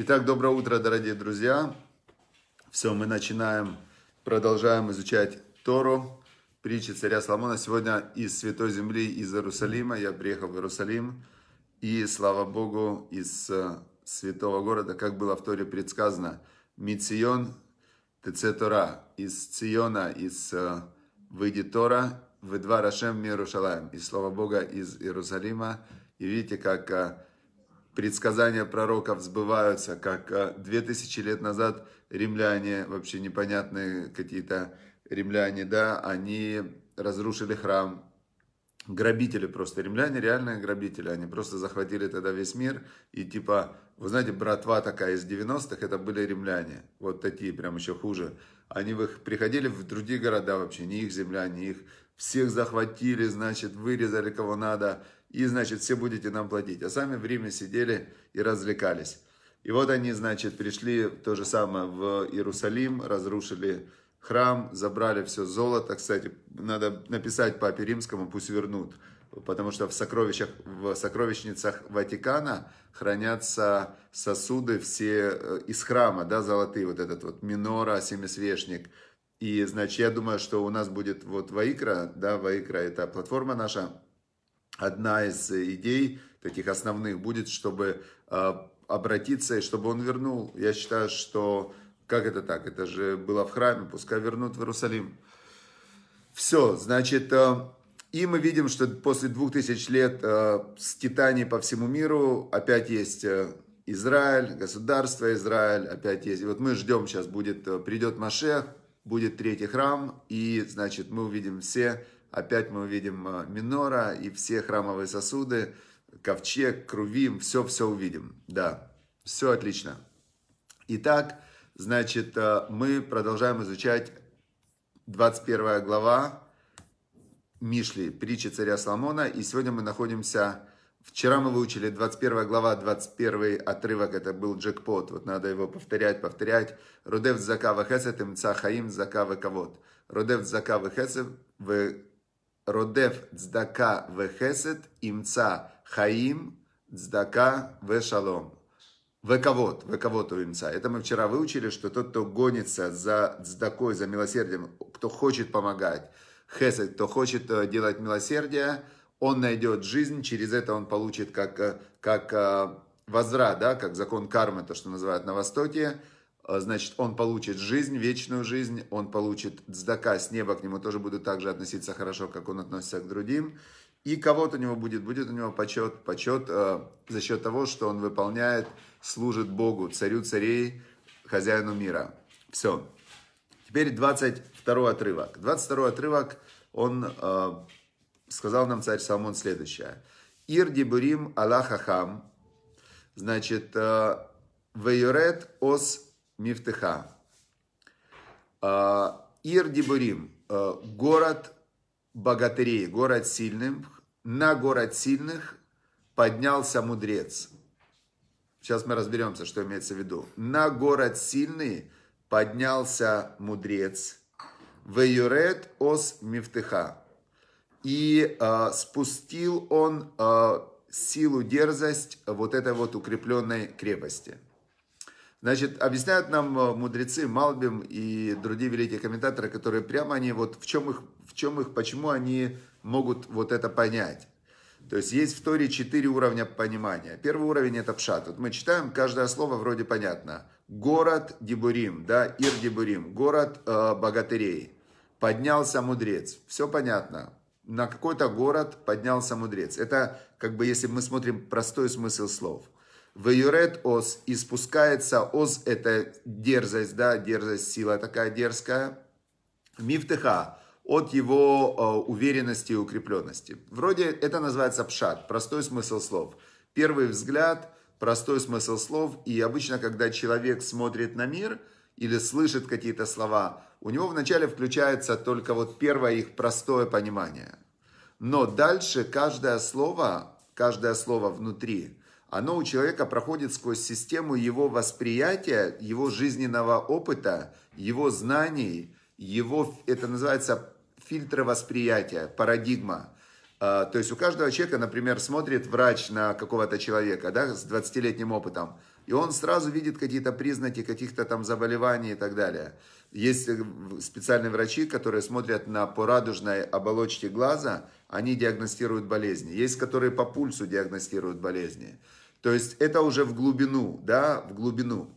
Итак, доброе утро, дорогие друзья. Все, мы начинаем, продолжаем изучать Тору, притчи царя Соломона. Сегодня из Святой Земли, из Иерусалима. Я приехал в Иерусалим. И, слава Богу, из э, святого города, как было в Торе предсказано, Мицион Тецетора из Циона, из э, выйдет Тора, в два Рашем Мирушалаем. И, слава Богу, из Иерусалима. И видите, как э, предсказания пророков сбываются, как а, две тысячи лет назад римляне, вообще непонятные какие-то римляне, да, они разрушили храм, грабители просто. Римляне реальные грабители. Они просто захватили тогда весь мир. И типа, вы знаете, братва такая из 90-х, это были римляне. Вот такие, прям еще хуже. Они в их, приходили в другие города вообще, не их земля, не их. Всех захватили, значит, вырезали кого надо. И, значит, все будете нам платить. А сами в Риме сидели и развлекались. И вот они, значит, пришли то же самое в Иерусалим, разрушили храм, забрали все золото. Кстати, надо написать папе римскому, пусть вернут, потому что в, сокровищах, в сокровищницах Ватикана хранятся сосуды все э, из храма, да, золотые, вот этот вот минора, семисвешник. И, значит, я думаю, что у нас будет вот Ваикра, да, Ваикра это платформа наша, одна из э, идей таких основных будет, чтобы э, обратиться и чтобы он вернул. Я считаю, что как это так? Это же было в храме, пускай вернут в Иерусалим. Все, значит, э, и мы видим, что после двух тысяч лет э, скитаний по всему миру опять есть э, Израиль, государство Израиль, опять есть. И вот мы ждем сейчас, будет, придет Машех, будет третий храм, и, значит, мы увидим все, опять мы увидим Минора и все храмовые сосуды, ковчег, Крувим, все-все увидим. Да, все отлично. Итак, Значит, э, мы продолжаем изучать 21 глава Мишли, притчи царя Соломона. И сегодня мы находимся... Вчера мы выучили 21 глава, 21 отрывок, это был джекпот. Вот надо его повторять, повторять. Рудев закава хесет, имца хаим закава кавод. Рудев закава хесет, в... Родев цдака вехесет, имца хаим цдака вешалом. Вековод, вековод у имца. Это мы вчера выучили, что тот, кто гонится за такой, за милосердием, кто хочет помогать, хесед, кто хочет э, делать милосердие, он найдет жизнь, через это он получит как, э, как э, возврат, да, как закон кармы, то, что называют на Востоке, значит, он получит жизнь, вечную жизнь, он получит дздака с неба, к нему тоже будут так же относиться хорошо, как он относится к другим. И кого-то у него будет, будет у него почет, почет э, за счет того, что он выполняет, служит Богу, царю царей, хозяину мира. Все. Теперь 22 отрывок. 22 отрывок, он э, сказал нам царь Соломон следующее. Ир дебурим Алахахам, значит, э, вейорет ос Мифтыха. Э, Ир дебурим, э, город богатырей, город сильным, на город сильных поднялся мудрец. Сейчас мы разберемся, что имеется в виду. На город сильный поднялся мудрец. Веюрет ос мифтыха. И э, спустил он э, силу, дерзость вот этой вот укрепленной крепости. Значит, объясняют нам э, мудрецы Малбим и другие великие комментаторы, которые прямо они вот в чем их, в чем их, почему они могут вот это понять. То есть есть в Торе четыре уровня понимания. Первый уровень это пшат. Вот мы читаем, каждое слово вроде понятно. Город Дебурим, да, Ир Дебурим, город э, богатырей. Поднялся мудрец. Все понятно. На какой-то город поднялся мудрец. Это как бы если мы смотрим простой смысл слов. Веюрет ос, и спускается ос, это дерзость, да, дерзость, сила такая дерзкая. Мифтеха, от его э, уверенности и укрепленности. Вроде это называется пшат, простой смысл слов. Первый взгляд, простой смысл слов. И обычно, когда человек смотрит на мир или слышит какие-то слова, у него вначале включается только вот первое их простое понимание. Но дальше каждое слово, каждое слово внутри, оно у человека проходит сквозь систему его восприятия, его жизненного опыта, его знаний, его, это называется фильтры восприятия, парадигма. А, то есть у каждого человека, например, смотрит врач на какого-то человека да, с 20-летним опытом, и он сразу видит какие-то признаки каких-то там заболеваний и так далее. Есть э, специальные врачи, которые смотрят на по радужной оболочке глаза, они диагностируют болезни. Есть, которые по пульсу диагностируют болезни. То есть это уже в глубину, да, в глубину.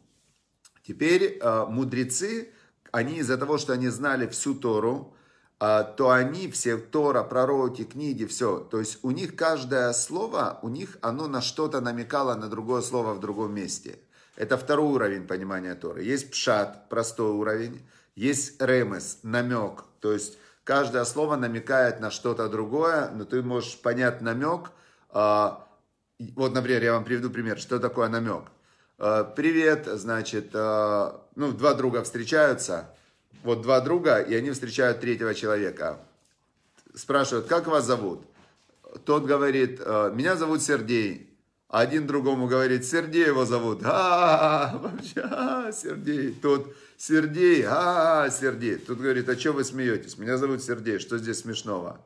Теперь э, мудрецы, они из-за того, что они знали всю Тору, а, то они все Тора, пророки, книги, все. То есть у них каждое слово, у них оно на что-то намекало на другое слово в другом месте. Это второй уровень понимания Торы. Есть пшат, простой уровень. Есть ремес, намек. То есть каждое слово намекает на что-то другое, но ты можешь понять намек. А, вот, например, я вам приведу пример, что такое намек. А, привет, значит, ну, два друга встречаются – вот два друга, и они встречают третьего человека. Спрашивают, как вас зовут? Тот говорит, «Э, меня зовут Сергей. А один другому говорит, Сергей его зовут. А, вообще, а, Сергей. Тот, Сергей, а, Сергей. Тут говорит, а что вы смеетесь? Меня зовут Сергей, что здесь смешного?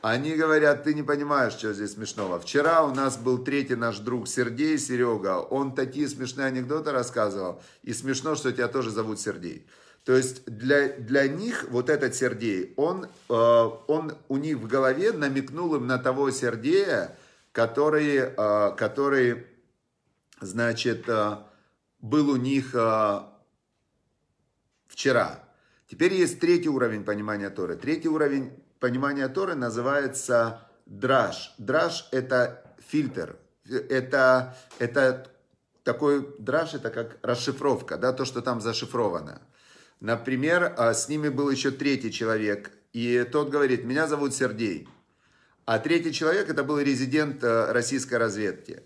Они говорят, ты не понимаешь, что здесь смешного. Вчера у нас был третий наш друг Сергей, Серега. Он такие смешные анекдоты рассказывал. И смешно, что тебя тоже зовут Сергей. То есть для, для них вот этот Сергей, он, э, он у них в голове намекнул им на того Сергея, который, э, который значит, э, был у них э, вчера. Теперь есть третий уровень понимания Торы. Третий уровень понимания Торы называется драж. Драж – это фильтр, это, это такой драж, это как расшифровка, да, то, что там зашифровано – Например, а, с ними был еще третий человек, и тот говорит, меня зовут Сергей. А третий человек, это был резидент э, российской разведки.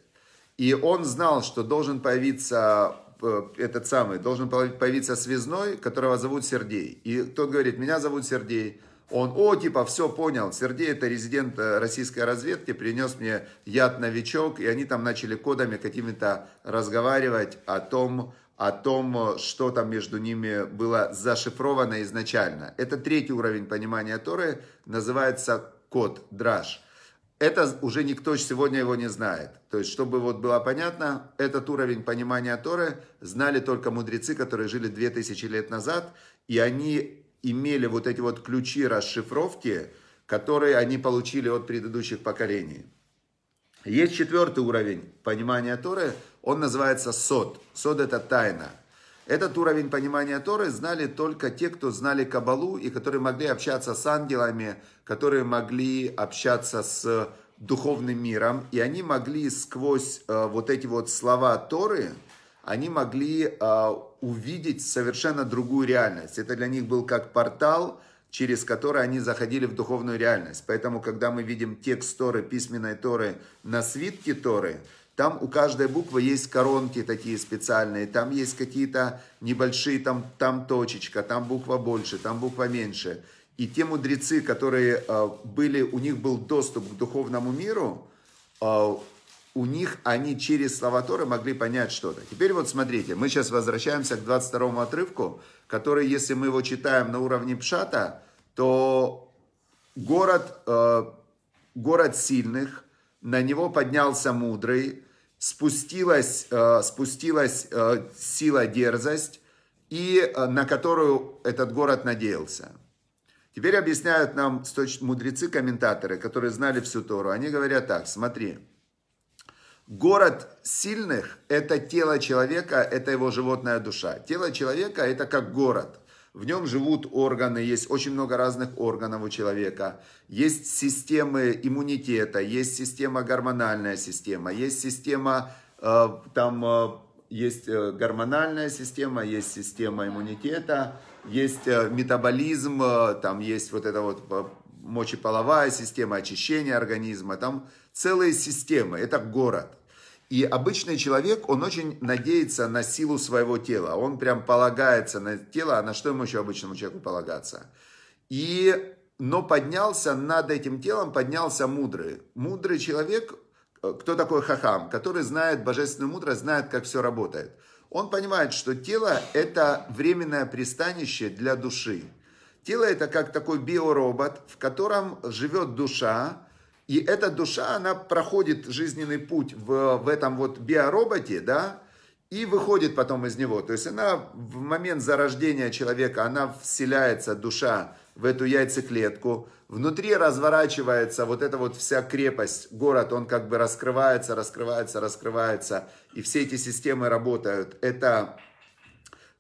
И он знал, что должен появиться э, этот самый, должен появиться связной, которого зовут Сергей. И тот говорит, меня зовут Сергей. Он, о, типа, все понял, Сергей это резидент э, российской разведки, принес мне яд-новичок, и они там начали кодами какими-то разговаривать о том, о том, э, что там между ними было зашифровано изначально. Это третий уровень понимания Торы, называется код, драж. Это уже никто сегодня его не знает. То есть, чтобы вот было понятно, этот уровень понимания Торы знали только мудрецы, которые жили 2000 лет назад, и они имели вот эти вот ключи расшифровки, которые они получили от предыдущих поколений. Есть четвертый уровень понимания Торы – он называется Сод. Сод – это тайна. Этот уровень понимания Торы знали только те, кто знали Кабалу и которые могли общаться с ангелами, которые могли общаться с духовным миром. И они могли сквозь э, вот эти вот слова Торы, они могли э, увидеть совершенно другую реальность. Это для них был как портал, через который они заходили в духовную реальность. Поэтому, когда мы видим текст Торы, письменной Торы на свитке Торы – там у каждой буквы есть коронки такие специальные, там есть какие-то небольшие, там, там точечка, там буква больше, там буква меньше. И те мудрецы, которые э, были, у них был доступ к духовному миру, э, у них они через слова Торы могли понять что-то. Теперь вот смотрите, мы сейчас возвращаемся к 22 отрывку, который, если мы его читаем на уровне Пшата, то город, э, город сильных, на него поднялся мудрый, спустилась, э, спустилась э, сила дерзость, и э, на которую этот город надеялся. Теперь объясняют нам мудрецы-комментаторы, которые знали всю Тору. Они говорят так, смотри, город сильных – это тело человека, это его животная душа. Тело человека – это как город. В нем живут органы, есть очень много разных органов у человека. Есть системы иммунитета, есть система гормональная система, есть система, э, там э, есть э, гормональная система, есть система иммунитета, есть метаболизм, там есть вот эта вот мочеполовая система, очищение организма, там целые системы, это город. И обычный человек, он очень надеется на силу своего тела. Он прям полагается на тело, а на что ему еще обычному человеку полагаться? И, но поднялся над этим телом, поднялся мудрый. Мудрый человек, э, кто такой хахам, который знает божественную мудрость, знает, как все работает. Он понимает, что тело – это временное пристанище для души. Тело – это как такой биоробот, в котором живет душа, и эта душа, она проходит жизненный путь в, в этом вот биороботе, да, и выходит потом из него. То есть она в момент зарождения человека, она вселяется, душа, в эту яйцеклетку. Внутри разворачивается вот эта вот вся крепость, город, он как бы раскрывается, раскрывается, раскрывается. И все эти системы работают. Это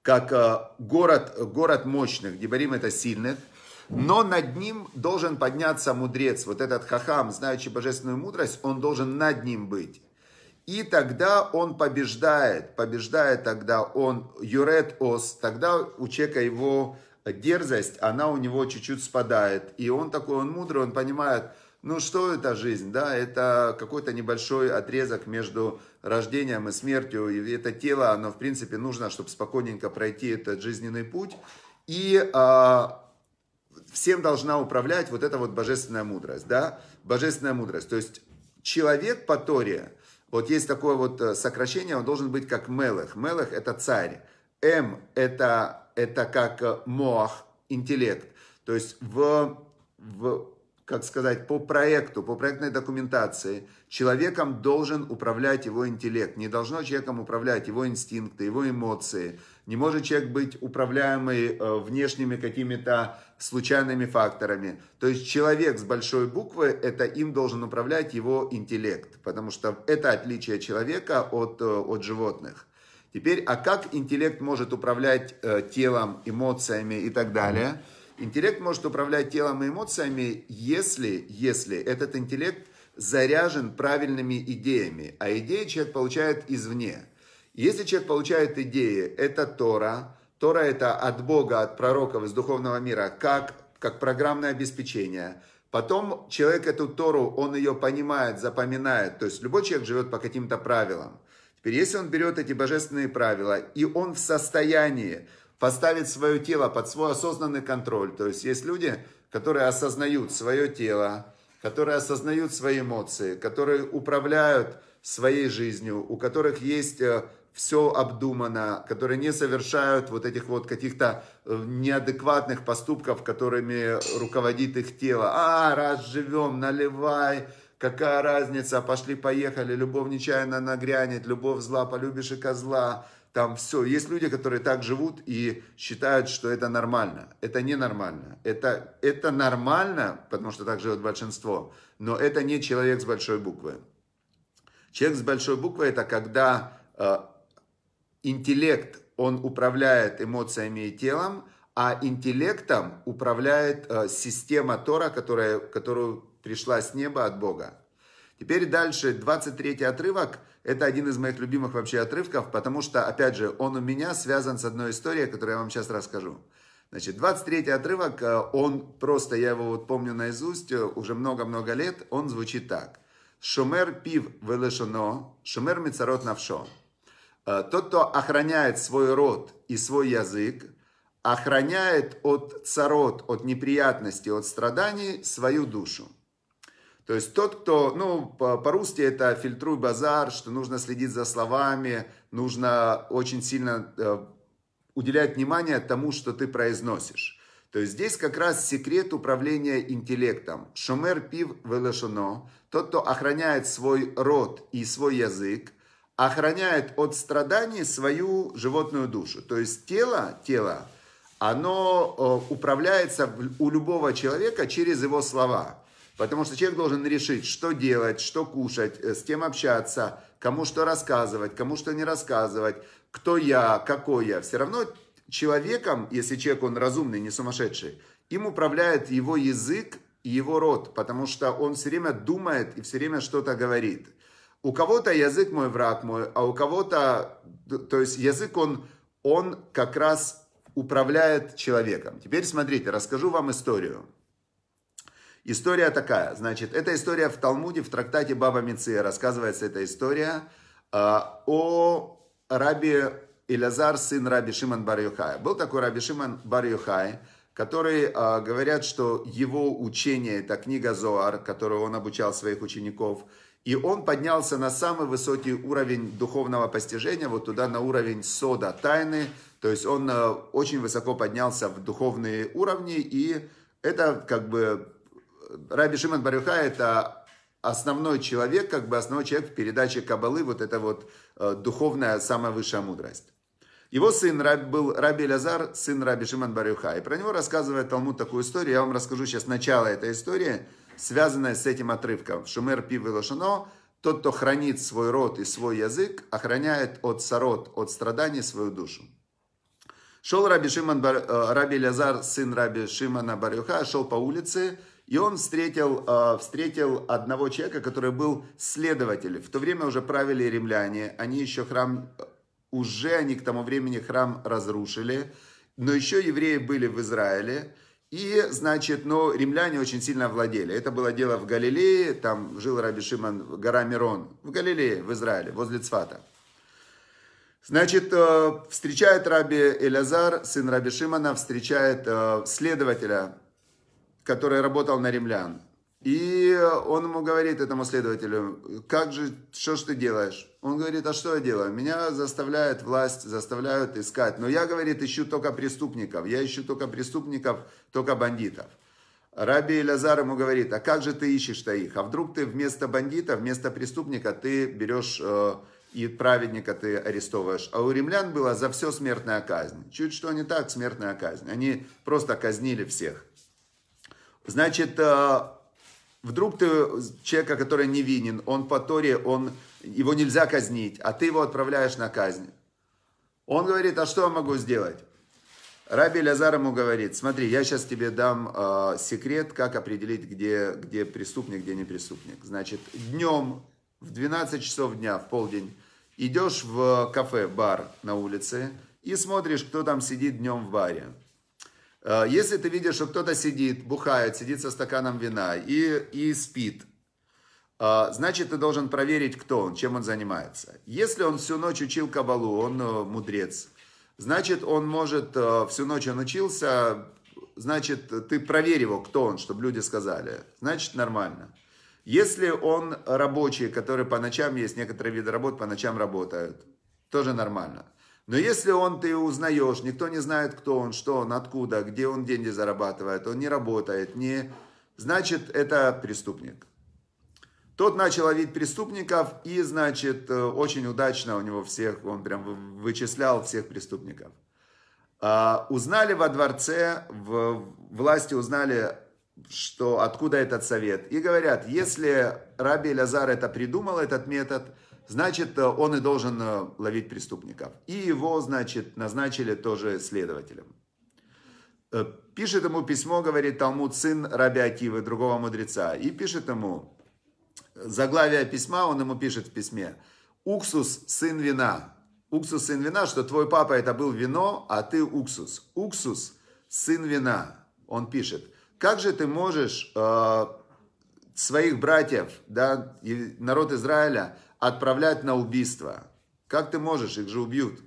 как э, город, город мощных. Дебарим это сильных. Но над ним должен подняться мудрец. Вот этот хахам, знающий божественную мудрость, он должен над ним быть. И тогда он побеждает, побеждает тогда он юрет ос, тогда у человека его дерзость, она у него чуть-чуть спадает. И он такой, он мудрый, он понимает, ну что это жизнь, да, это какой-то небольшой отрезок между рождением и смертью, и это тело, оно в принципе нужно, чтобы спокойненько пройти этот жизненный путь. И а, всем должна управлять вот эта вот божественная мудрость, да, божественная мудрость. То есть человек по Торе, вот есть такое вот э, сокращение, он должен быть как Мелех. Мелех – это царь. М эм – это, это как э, Моах, интеллект. То есть в, в как сказать, по проекту, по проектной документации, человеком должен управлять его интеллект. Не должно человеком управлять его инстинкты, его эмоции. Не может человек быть управляемый э, внешними какими-то случайными факторами. То есть человек с большой буквы, это им должен управлять его интеллект. Потому что это отличие человека от, э, от животных. Теперь, а как интеллект может управлять э, телом, эмоциями и так далее? Mm-hmm. Интеллект может управлять телом и эмоциями, если, если этот интеллект заряжен правильными идеями, а идеи человек получает извне. Если человек получает идеи, это Тора. Тора – это от Бога, от пророков из духовного мира, как, как программное обеспечение. Потом человек эту Тору, он ее понимает, запоминает. То есть любой человек живет по каким-то правилам. Теперь, если он берет эти божественные правила, и он в состоянии поставить свое тело под свой осознанный контроль. То есть есть люди, которые осознают свое тело, которые осознают свои эмоции, которые управляют своей жизнью, у которых есть э, все обдумано, которые не совершают вот этих вот каких-то э, неадекватных поступков, которыми руководит их тело. А, раз живем, наливай, Какая разница, пошли-поехали, любовь нечаянно нагрянет, любовь зла, полюбишь и козла. Там все. Есть люди, которые так живут и считают, что это нормально. Это ненормально. Это, это нормально, потому что так живет большинство, но это не человек с большой буквы. Человек с большой буквы это когда э, интеллект, он управляет эмоциями и телом, а интеллектом управляет э, система Тора, которая, которую пришла с неба от Бога. Теперь дальше 23 отрывок. Это один из моих любимых вообще отрывков, потому что, опять же, он у меня связан с одной историей, которую я вам сейчас расскажу. Значит, 23 отрывок, э, он просто, я его вот помню наизусть э, уже много-много лет, он звучит так. «Шумер пив велешено, шумер мицарот навшо». Э, Тот, кто охраняет свой рот и свой язык, охраняет от царот, от неприятностей, от страданий свою душу. То есть тот, кто, ну, по-русски это фильтруй базар, что нужно следить за словами, нужно очень сильно э, уделять внимание тому, что ты произносишь. То есть здесь как раз секрет управления интеллектом. Шумер пив велешено, тот, кто охраняет свой род и свой язык, охраняет от страданий свою животную душу. То есть тело, тело, оно э, управляется у любого человека через его слова. Потому что человек должен решить, что делать, что кушать, э, с кем общаться, кому что рассказывать, кому что не рассказывать, кто я, какой я. Все равно человеком, если человек он разумный, не сумасшедший, им управляет его язык и его рот, потому что он все время думает и все время что-то говорит. У кого-то язык мой враг мой, а у кого-то, то есть язык он, он как раз управляет человеком. Теперь смотрите, расскажу вам историю. История такая, значит, эта история в Талмуде, в трактате Баба Меция рассказывается эта история э, о рабе Илязар, сын раби Шиман бар -Юхай. Был такой раби Шиман бар -Юхай, который э, говорят, что его учение, это книга Зоар, которую он обучал своих учеников, и он поднялся на самый высокий уровень духовного постижения, вот туда на уровень сода, тайны, то есть он э, очень высоко поднялся в духовные уровни, и это как бы Раби Шимон Барюха это основной человек, как бы основной человек в передаче Кабалы, вот это вот э, духовная самая высшая мудрость. Его сын был Раби Лазар, сын Раби Шимон Барюха. И про него рассказывает Талмуд такую историю. Я вам расскажу сейчас начало этой истории, связанное с этим отрывком. Шумер Пив Лошано, тот, кто хранит свой род и свой язык, охраняет от сорот, от страданий свою душу. Шел Раби, Шимон, э, Раби Лазар, сын Раби Шимона Барюха, шел по улице, и он встретил, э, встретил одного человека, который был следователь. В то время уже правили римляне, они еще храм, э, уже они к тому времени храм разрушили, но еще евреи были в Израиле. И, значит, но римляне очень сильно владели. Это было дело в Галилее, там жил Раби Шиман, гора Мирон, в Галилее, в Израиле, возле Цвата. Значит, э, встречает Раби Элязар, сын Раби Шимана, встречает следователя который работал на римлян. И он ему говорит, этому следователю, как же, что ж ты делаешь? Он говорит, а что я делаю? Меня заставляет власть, заставляют искать. Но я, говорит, ищу только преступников. Я ищу только преступников, только бандитов. Раби Лазар ему говорит, а как же ты ищешь-то их? А вдруг ты вместо бандита, вместо преступника ты берешь э, и праведника ты арестовываешь. А у римлян было за все смертная казнь. Чуть что не так, смертная казнь. Они просто казнили всех. Значит, э, вдруг ты человека, который невинен, он по Торе, он, его нельзя казнить, а ты его отправляешь на казнь. Он говорит, а что я могу сделать? Раби Лазар ему говорит, смотри, я сейчас тебе дам э, секрет, как определить, где, где преступник, где не преступник. Значит, днем в 12 часов дня, в полдень, идешь в кафе, бар на улице и смотришь, кто там сидит днем в баре. Э, если ты видишь, что кто-то сидит, бухает, сидит со стаканом вина и, и спит, э, значит, ты должен проверить, кто он, чем он занимается. Если он всю ночь учил кабалу, он э, мудрец, значит, он может, всю ночь он учился, значит, ты проверь его, кто он, чтобы люди сказали, значит, нормально. Если он рабочий, который по ночам, есть некоторые виды работ, по ночам работают, тоже нормально. Но если он ты узнаешь, никто не знает, кто он, что он, откуда, где он деньги зарабатывает, он не работает, не... значит, это преступник. Тот начал ловить преступников и, значит, э, очень удачно у него всех, он прям вычислял всех преступников. А, узнали во дворце, в, власти узнали, что откуда этот совет. И говорят, если Раби Лазар это придумал, этот метод – Значит, э, он и должен э, ловить преступников. И его, значит, назначили тоже следователем. Э, пишет ему письмо, говорит Талмуд, сын Раби Акивы, другого мудреца. И пишет ему, заглавие письма, он ему пишет в письме, «Уксус, сын вина». Уксус, сын вина, что твой папа это был вино, а ты уксус. Уксус, сын вина. Он пишет, как же ты можешь э, своих братьев, да, народ Израиля, отправлять на убийство. Как ты можешь, их же убьют.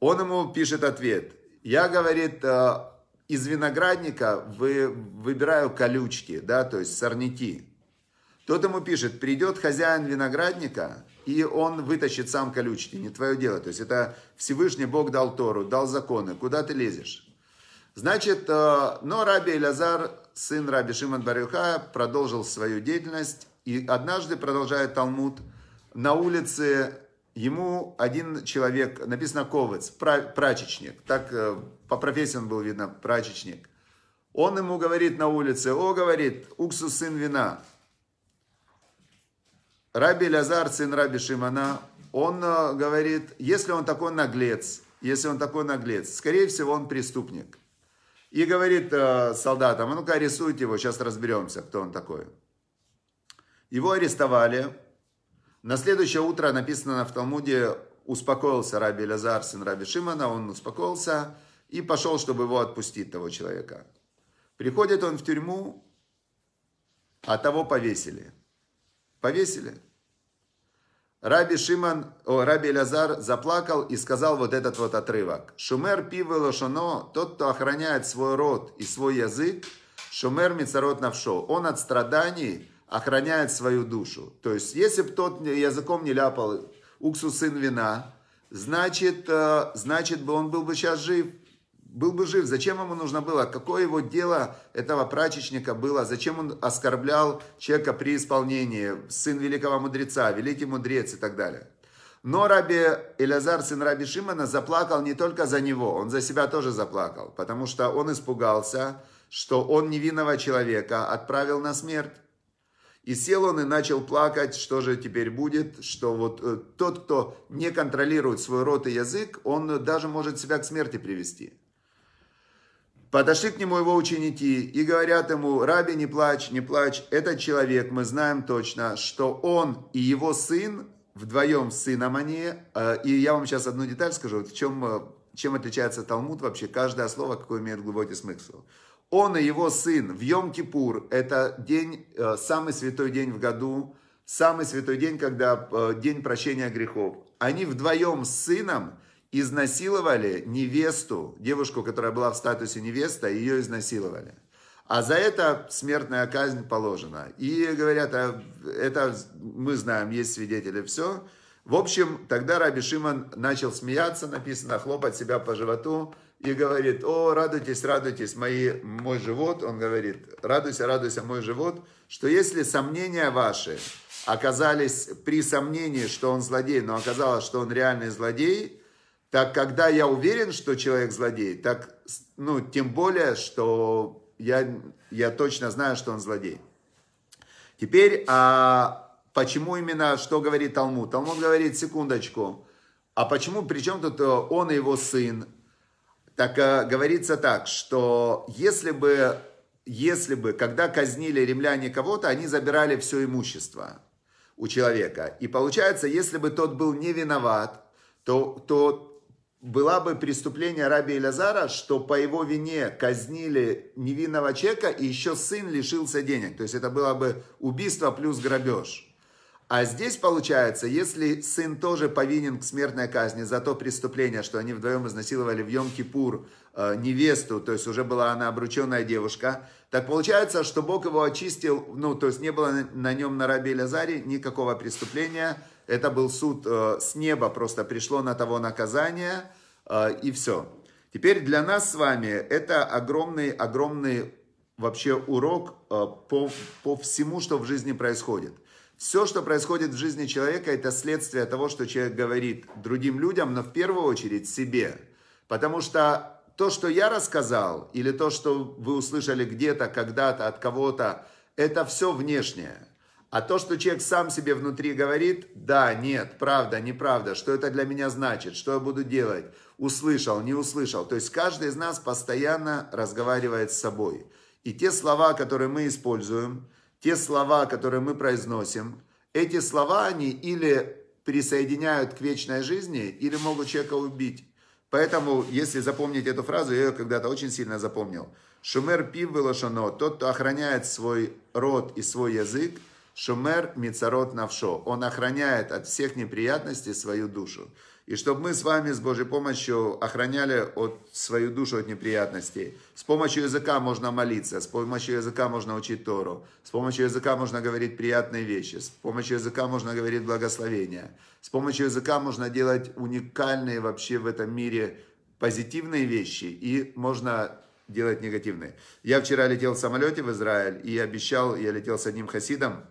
Он ему пишет ответ. Я, говорит, э, из виноградника вы, выбираю колючки, да, то есть сорняки. Тот ему пишет, придет хозяин виноградника, и он вытащит сам колючки, не твое дело. То есть это Всевышний Бог дал Тору, дал законы, куда ты лезешь? Значит, э, но Раби Элязар, сын Раби Шимон Барюха, продолжил свою деятельность, и однажды, продолжает Талмуд, на улице ему один человек, написано Ковец, прачечник, так э, по профессии он был, видно, прачечник. Он ему говорит на улице, о, говорит, уксус сын вина. Раби Лазар, сын Раби Шимана, он э, говорит, если он такой наглец, если он такой наглец, скорее всего, он преступник. И говорит э, солдатам, «А ну-ка рисуйте его, сейчас разберемся, кто он такой. Его арестовали. На следующее утро написано в Талмуде, успокоился Раби Лазар, сын Раби Шимана, он успокоился и пошел, чтобы его отпустить, того человека. Приходит он в тюрьму, а того повесили. Повесили. Раби Шиман, о, Раби Лазар заплакал и сказал вот этот вот отрывок. «Шумер пиво лошано, тот, кто охраняет свой род и свой язык, шумер мицарот навшо». Он от страданий охраняет свою душу. То есть, если бы тот языком не ляпал уксус сын вина, значит, э, значит бы он был бы сейчас жив. Был бы жив. Зачем ему нужно было? Какое его дело этого прачечника было? Зачем он оскорблял человека при исполнении? Сын великого мудреца, великий мудрец и так далее. Но Раби Элязар, сын Раби Шимона, заплакал не только за него, он за себя тоже заплакал, потому что он испугался, что он невинного человека отправил на смерть. И сел он и начал плакать, что же теперь будет, что вот э, тот, кто не контролирует свой рот и язык, он даже может себя к смерти привести. Подошли к нему его ученики и говорят ему, «Раби, не плачь, не плачь, этот человек, мы знаем точно, что он и его сын, вдвоем с сыном они, э, и я вам сейчас одну деталь скажу, вот в чем, э, чем отличается Талмуд вообще, каждое слово, какое имеет глубокий смысл – он и его сын в Йом-Кипур, это день, э, самый святой день в году, самый святой день, когда э, день прощения грехов. Они вдвоем с сыном изнасиловали невесту, девушку, которая была в статусе невеста, ее изнасиловали. А за это смертная казнь положена. И говорят, а это мы знаем, есть свидетели, все. В общем, тогда Раби Шимон начал смеяться, написано, хлопать себя по животу, и говорит, о, радуйтесь, радуйтесь, мои, мой живот, он говорит, радуйся, радуйся, мой живот, что если сомнения ваши оказались при сомнении, что он злодей, но оказалось, что он реальный злодей, так когда я уверен, что человек злодей, так, ну, тем более, что я, я точно знаю, что он злодей. Теперь, а почему именно, что говорит Талмуд? Талмуд говорит, секундочку, а почему, при чем тут э, он и его сын? Так э, говорится так, что если бы, если бы, когда казнили римляне кого-то, они забирали все имущество у человека. И получается, если бы тот был не виноват, то, то была бы преступление раби Элязара, что по его вине казнили невинного человека, и еще сын лишился денег. То есть это было бы убийство плюс грабеж. А здесь получается, если сын тоже повинен к смертной казни за то преступление, что они вдвоем изнасиловали в Йом-Кипур э, невесту, то есть уже была она обрученная девушка, так получается, что Бог его очистил, ну, то есть не было на, на нем на рабе Лазаре никакого преступления, это был суд э, с неба, просто пришло на того наказание, э, и все. Теперь для нас с вами это огромный-огромный вообще урок э, по, по всему, что в жизни происходит. Все, что происходит в жизни человека, это следствие того, что человек говорит другим людям, но в первую очередь себе. Потому что то, что я рассказал, или то, что вы услышали где-то, когда-то, от кого-то, это все внешнее. А то, что человек сам себе внутри говорит, да, нет, правда, неправда, что это для меня значит, что я буду делать, услышал, не услышал. То есть каждый из нас постоянно разговаривает с собой. И те слова, которые мы используем, те слова, которые мы произносим, эти слова, они или присоединяют к вечной жизни, или могут человека убить. Поэтому, если запомнить эту фразу, я ее когда-то очень сильно запомнил. Шумер пив велошано, тот, кто охраняет свой рот и свой язык, шумер мицарот навшо, он охраняет от всех неприятностей свою душу. И чтобы мы с вами с Божьей помощью охраняли от, свою душу от неприятностей. С помощью языка можно молиться, с помощью языка можно учить Тору, с помощью языка можно говорить приятные вещи, с помощью языка можно говорить благословения, с помощью языка можно делать уникальные вообще в этом мире позитивные вещи и можно делать негативные. Я вчера летел в самолете в Израиль и обещал, я летел с одним хасидом,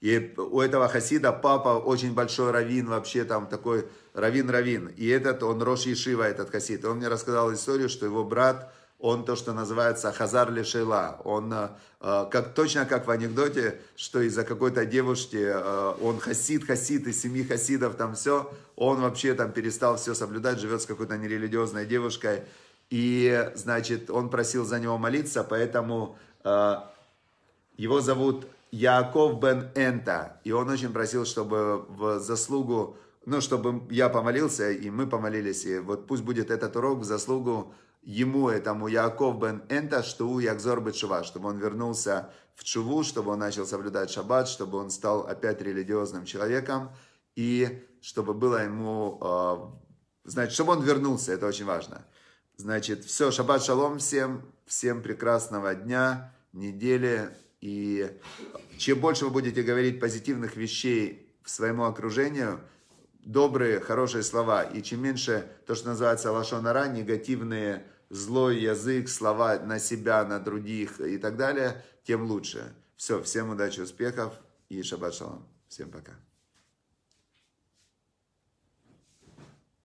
и у этого хасида папа очень большой раввин, вообще там такой Равин Равин. И этот, он Рош Ешива, этот хасид. Он мне рассказал историю, что его брат, он то, что называется Хазар Лешела. Он э, как, точно как в анекдоте, что из-за какой-то девушки э, он хасид, хасид, из семьи хасидов там все. Он вообще там перестал все соблюдать, живет с какой-то нерелигиозной девушкой. И, значит, он просил за него молиться, поэтому э, его зовут Яаков бен Энта. И он очень просил, чтобы в заслугу ну, чтобы я помолился, и мы помолились, и вот пусть будет этот урок в заслугу ему, этому Яков бен Энта, что у Якзор бы Бетшува, чтобы он вернулся в Чуву, чтобы он начал соблюдать шаббат, чтобы он стал опять религиозным человеком, и чтобы было ему, а, значит, чтобы он вернулся, это очень важно. Значит, все, шаббат шалом всем, всем прекрасного дня, недели, и чем больше вы будете говорить позитивных вещей своему окружению – добрые, хорошие слова. И чем меньше, то, что называется лошонара, негативные, злой язык, слова на себя, на других и так далее, тем лучше. Все, всем удачи, успехов и шаббат шалом. Всем пока.